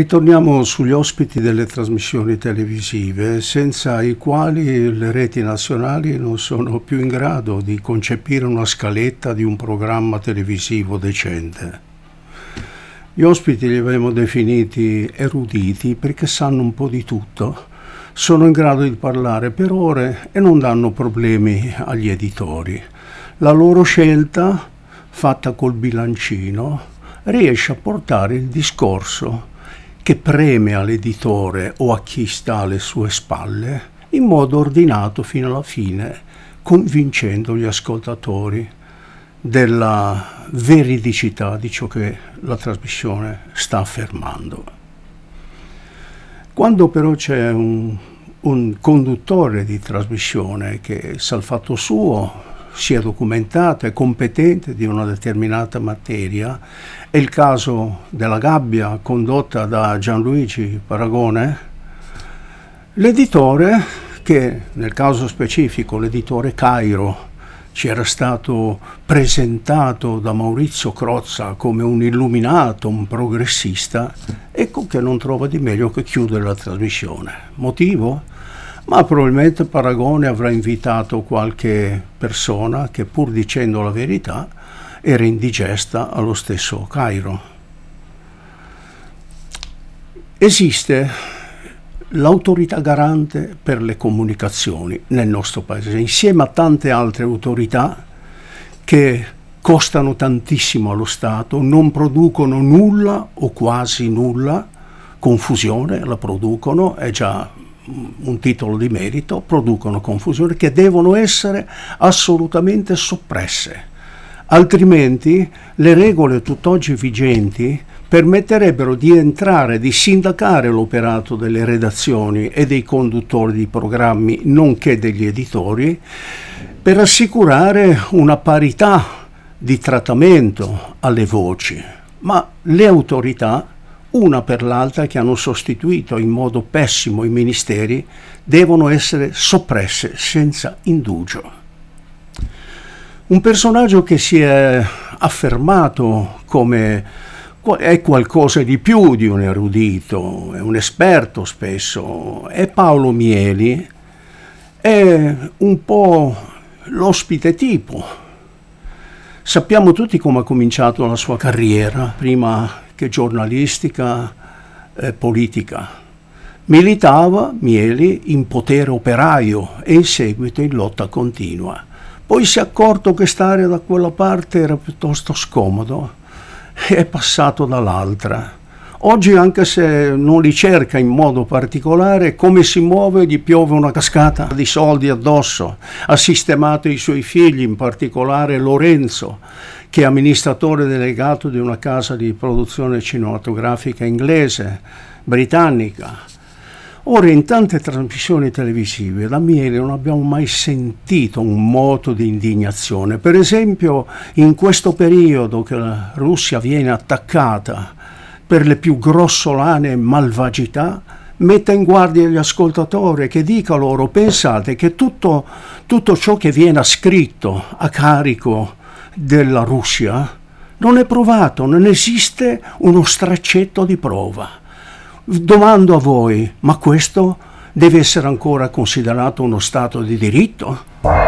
Ritorniamo sugli ospiti delle trasmissioni televisive, senza i quali le reti nazionali non sono più in grado di concepire una scaletta di un programma televisivo decente. Gli ospiti li abbiamo definiti eruditi perché sanno un po' di tutto, sono in grado di parlare per ore e non danno problemi agli editori. La loro scelta, fatta col bilancino, riesce a portare il discorso che preme all'editore o a chi sta alle sue spalle in modo ordinato fino alla fine, convincendo gli ascoltatori della veridicità di ciò che la trasmissione sta affermando. Quando però c'è un, un conduttore di trasmissione che sa il fatto suo, sia documentata e competente di una determinata materia. È il caso della gabbia condotta da Gianluigi Paragone. L'editore, che nel caso specifico l'editore Cairo, ci era stato presentato da Maurizio Crozza come un illuminato, un progressista, ecco che non trova di meglio che chiudere la trasmissione. Motivo? ma probabilmente Paragone avrà invitato qualche persona che pur dicendo la verità era indigesta allo stesso Cairo. Esiste l'autorità garante per le comunicazioni nel nostro paese, insieme a tante altre autorità che costano tantissimo allo Stato, non producono nulla o quasi nulla, confusione la producono, è già un titolo di merito, producono confusione che devono essere assolutamente soppresse. Altrimenti le regole tutt'oggi vigenti permetterebbero di entrare, di sindacare l'operato delle redazioni e dei conduttori di programmi, nonché degli editori, per assicurare una parità di trattamento alle voci. Ma le autorità una per l'altra che hanno sostituito in modo pessimo i ministeri, devono essere soppresse senza indugio. Un personaggio che si è affermato come è qualcosa di più di un erudito, è un esperto spesso, è Paolo Mieli, è un po' l'ospite tipo Sappiamo tutti come ha cominciato la sua carriera, prima che giornalistica eh, politica. Militava Mieli in potere operaio e in seguito in lotta continua. Poi si è accorto che stare da quella parte era piuttosto scomodo e è passato dall'altra. Oggi, anche se non li cerca in modo particolare, come si muove gli piove una cascata di soldi addosso. Ha sistemato i suoi figli, in particolare Lorenzo, che è amministratore delegato di una casa di produzione cinematografica inglese, britannica. Ora, in tante trasmissioni televisive da Miele non abbiamo mai sentito un moto di indignazione. Per esempio, in questo periodo che la Russia viene attaccata per le più grossolane malvagità, metta in guardia gli ascoltatori, che dica loro, pensate che tutto, tutto ciò che viene scritto a carico della Russia non è provato, non esiste uno straccetto di prova. Domando a voi, ma questo deve essere ancora considerato uno Stato di diritto?